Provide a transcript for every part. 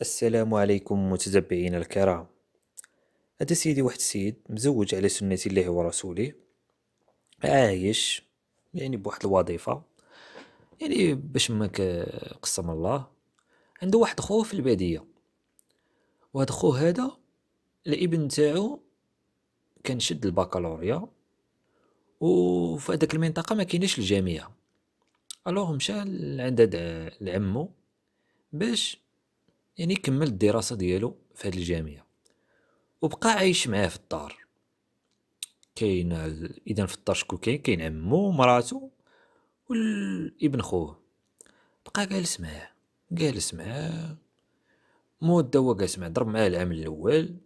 السلام عليكم متتبعينا الكرام هذا سيدي واحد السيد مزوج على سنة الله ورسوله عايش يعني بواحد الوظيفة يعني باش ما قسم الله عنده واحد خوه في البادية وهاد خوه هذا الابن تاعو كان شد البكالوريا وفي هذاك المنطقة ما كاينش الجامعة الوغ مشى عند العمو باش يعني كمل الدراسة ديالو في هاد الجامعة وبقى عايش معاه في الدار كاين اذا في الدار شكون كاين كاين عمو ومراتو والابن خوه بقى جالس معاه جالس معاه مدة هو جالس معاه ضرب معاه العام الاول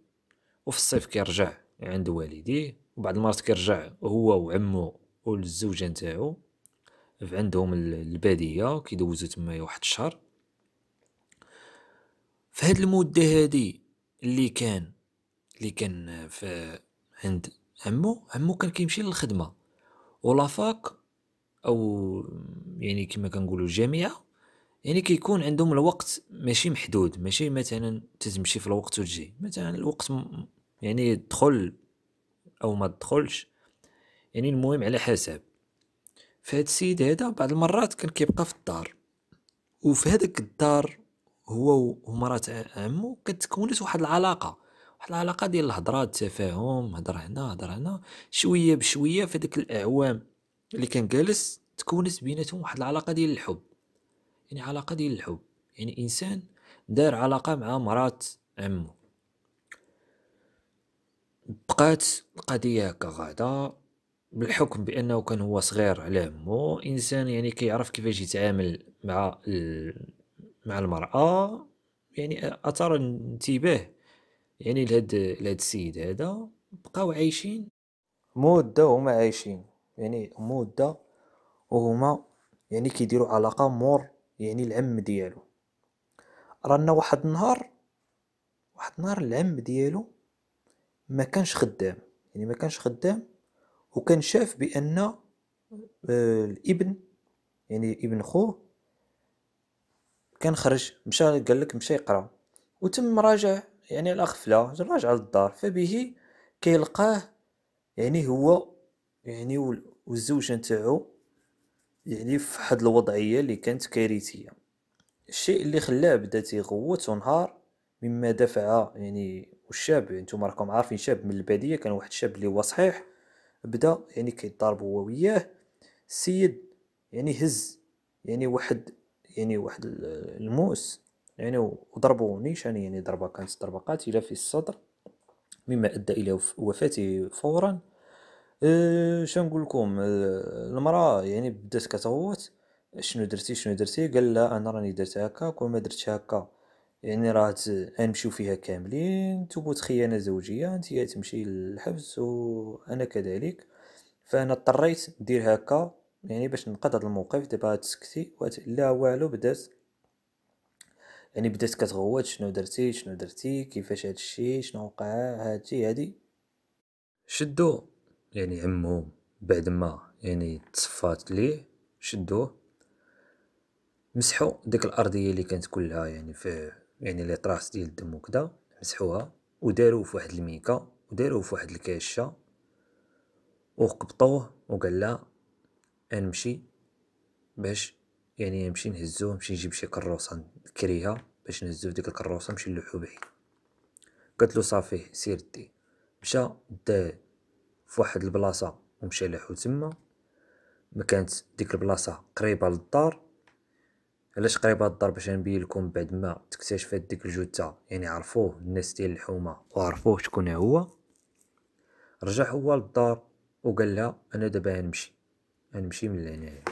وفي الصيف كيرجع عند والديه وبعد المرات كيرجع هو وعمو والزوجه نتاعو عندهم الباديه كيدوزو تمايا واحد الشهر فهاد المده هادي اللي كان اللي كان في عند عمو عمو كان كيمشي للخدمه ولافاك او يعني كما كنقولوا الجامعه يعني كيكون عندهم الوقت ماشي محدود ماشي مثلا تتمشي في الوقت وتجي مثلا الوقت يعني تدخل او ما تدخلش يعني المهم على حسب فهاد السيد هذا بعض المرات كان كيبقى في الدار وفي هذاك الدار هو ومرات عمو كتكونت واحد العلاقه واحد العلاقه ديال الهضره التفاهم هضر هنا هضر هنا شويه بشويه في ديك الاعوام اللي كان جالس تكونت بيناتهم واحد العلاقه ديال الحب يعني علاقه ديال الحب يعني انسان دار علاقه مع مرات عمو بقات القضيه هكا غادا بالحكم بانه كان هو صغير على عمو انسان يعني كيعرف كيفاش يتعامل مع ال... مع المرأة آه، يعني أثار الانتباه يعني لهاد لهاد السيد هذا بقاو عايشين مدة وهما عايشين يعني مدة وهما يعني كيديروا علاقة مور يعني العم ديالو رانا واحد النهار واحد النهار العم ديالو ما كانش خدام يعني ما كانش خدام وكان شاف بان آه، الابن يعني ابن خوه كان خرج مشى قال لك مشى يقرا وتم راجع يعني على غفله راجع للدار فبه كيلقاه يعني هو يعني والزوجه نتاعو يعني في واحد الوضعيه اللي كانت كارثيه الشيء اللي خلاه بدا تيغوت ونهار مما دفع يعني والشاب انتم راكم عارفين شاب من الباديه كان واحد الشاب اللي هو صحيح بدا يعني كيضارب هو وياه السيد يعني هز يعني واحد يعني واحد الموس يعني وضربوني شاني يعني ضربة كانت ضربة قاتلة في الصدر مما أدى إلى وفاته فورا أه نقول لكم أه، المرأة يعني بدات كتغوت شنو درتي شنو درتي قال لا انا راني درت هكاك وما درتش هكا يعني راه غنمشيو فيها كاملين تبوت خيانه زوجيه انت تمشي للحبس وانا كذلك فانا اضطريت ندير هكا يعني باش نقاد هاد الموقف دابا تسكتي لا والو بدات يعني بدات كتغوت شنو درتي شنو درتي كيفاش الشيء شنو وقع هادي هادي شدو يعني عمو بعد ما يعني تصفات ليه شدوه مسحو ديك الارضيه اللي كانت كلها يعني في يعني لي طراس ديال الدم وكذا مسحوها وداروه في واحد الميكا وداروه في واحد الكاشه وقبطوه وقال لها نمشي باش يعني نمشي نهزو نمشي نجيب شي كروسة نكريها باش نهزو ديك الكروسة نمشي نلوحو به قالتلو صافي سير دي مشى داه فواحد البلاصة ومشى لوحو تما ما كانت ديك البلاصة قريبة للدار علاش قريبة للدار باش نبين لكم بعد ما تكتشفت ديك الجثة يعني عرفوه الناس ديال الحومة وعرفوه شكون هو رجع هو للدار وقال لها انا دابا نمشي غنمشي من لهنايا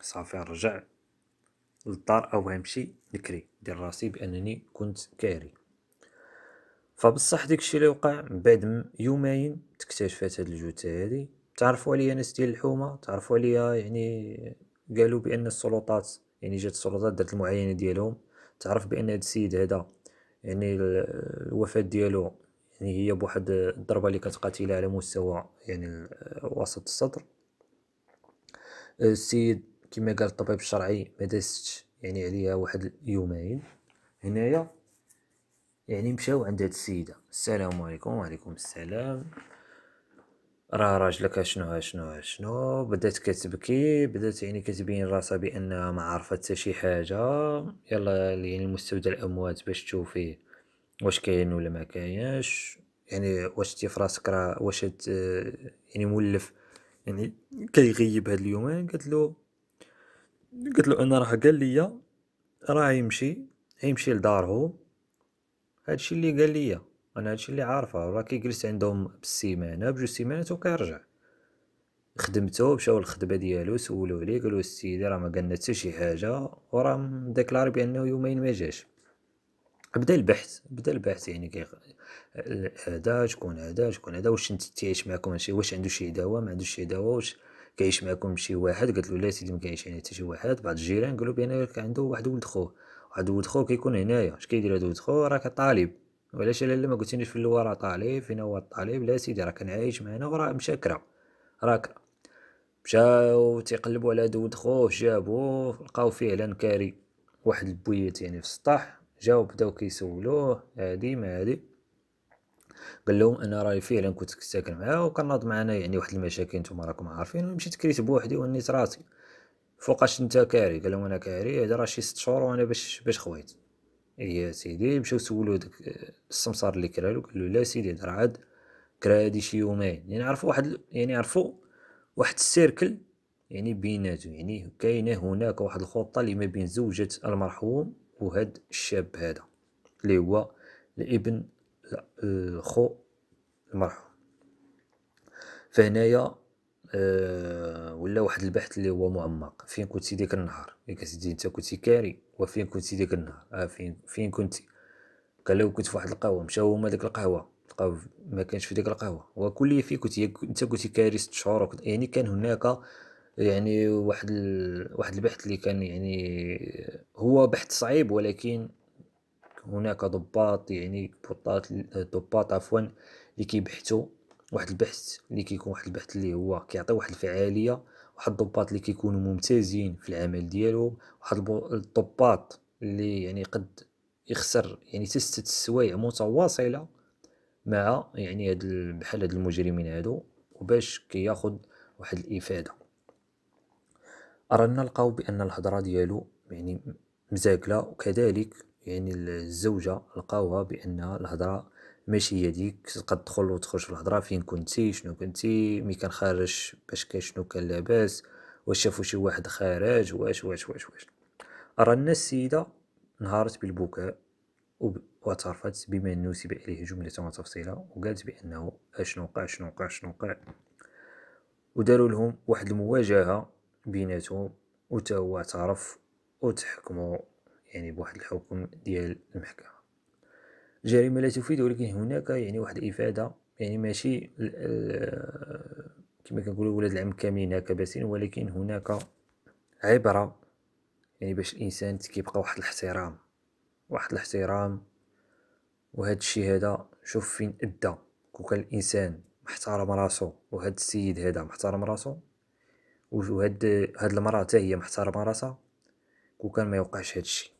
صافي نرجع للدار او غنمشي نكري ندير راسي بانني كنت كاري فبصح داكشي اللي وقع من بعد يومين تكتشفت هاد الجثه هادي تعرفوا عليا ناس ديال الحومه تعرفوا عليا يعني قالوا بان السلطات يعني جات السلطات درت المعاينه ديالهم تعرف بان هاد السيد هذا يعني الوفاه ديالو يعني هي بواحد الضربه اللي كانت قاتله على مستوى يعني وسط الصدر السيد كما قال الطبيب الشرعي ما دازتش يعني عليها واحد يومين هنايا يعني مشاو عند هاد السيده السلام عليكم وعليكم السلام راه راجلك شنو ها شنو ها شنو بدات كتبكي بدات يعني كتبين راسها بانها ما عرفت حتى شي حاجه يلا يعني المستودع الاموات باش تشوفيه واش كاين ولا ما كاينش يعني واش تي فراسك راه واش آه، يعني مولف يعني كيغيب هاد اليومين يعني قلت له قلت له انا راه قال لي راه يمشي يمشي لدارهم هادشي اللي قال لي انا هادشي اللي عارفه راه كيجلس عندهم بالسيمانه بجوج سيمانات وكيرجع خدمته مشاو للخدمه ديالو سولوا عليه قالو السيدي راه ما قالنا حتى شي حاجه وراه مديكلاري بانه يومين ما جاش بدا البحث بدا البحث يعني كي هذا شكون هذا شكون هذا واش انت تعيش معكم شي واش عنده شي دواء ما عندوش شي دواء واش كيعيش معكم شي واحد قالت له لا سيدي ما كاينش حتى شي واحد بعض الجيران قالوا بان عنده واحد ولد خوه واحد ولد خوه كيكون هنايا اش كيدير هذا ولد خوه راه طالب وعلاش لا ما قلتينيش في الاول راه طالب فين هو الطالب لا سيدي راه كان عايش معنا وراه مشاكره راك كرا مشاو تيقلبوا على هذا ولد خوه جابوه لقاو فعلا كاري واحد البويات يعني في السطح جاو بداو كيسولوه هادي ما هادي قال لهم انا راي فعلا كنت ساكن معاه وكناض معانا يعني واحد المشاكل نتوما راكم عارفين مشيت كريت بوحدي ونيت راسي فوقاش انت كاري قال لهم انا كاري هذا راه شي ست شهور وانا باش باش خويت إيه يا سيدي مشاو سولو داك السمسار اللي كرالو قال له لا سيدي هذا عاد كرا هادي شي يومين يعني عرفوا واحد يعني عرفوا واحد السيركل يعني بيناتو يعني كاينه هناك واحد الخطه اللي ما بين زوجة المرحوم وهاد الشاب هذا اللي هو الابن الخو المرحوم فهنايا أه ولا واحد البحث اللي هو معمق فين كنتي ديك النهار ياك إيه سيدي انت كنتي كاري وفين كنتي ديك النهار آه فين فين كنتي قال له كنت في واحد القهوه مشاو هما ديك القهوه لقاو ما كانش في ديك القهوه وكل فين كنتي انت كنتي كاري ست شهور يعني كان هناك يعني واحد ال... واحد البحث اللي كان يعني هو بحث صعيب ولكن هناك ضباط يعني ضباط ضباط عفوا اللي كيبحثوا واحد البحث اللي كيكون واحد البحث اللي هو كيعطي واحد الفعاليه واحد الضباط اللي كيكونوا ممتازين في العمل ديالهم واحد الضباط اللي يعني قد يخسر يعني تستة السوايع متواصله مع يعني هاد بحال هاد المجرمين هادو وباش كياخد واحد الافاده رانا لقاو بان الهضره ديالو يعني مزاكله وكذلك يعني الزوجه لقاوها بان الهضره ماشي هي ديك قد تدخل وتخرج في الهضره فين كنتي شنو كنتي مي كان خارج باش كان شنو كان لاباس واش شافو شي واحد خارج واش واش واش واش رانا السيده نهارت بالبكاء واعترفت بما نسب اليه جمله وتفصيله وقالت بانه اشنو وقع شنو وقع شنو وقع وداروا لهم واحد المواجهه بيناتهم وتا هو اعترف وتحكموا يعني بواحد الحكم ديال المحكمة الجريمة لا تفيد ولكن هناك يعني واحد الإفادة يعني ماشي كما كنقولوا ولاد العم كاملين هكا باسين ولكن هناك عبرة يعني باش الإنسان كيبقى واحد الاحترام واحد الاحترام وهذا الشيء هذا شوف فين أدى كون كان الإنسان محترم راسو وهاد السيد هذا محترم راسو وهاد هاد المراه حتى هي محترمه راسها وكان ما يوقعش هادشي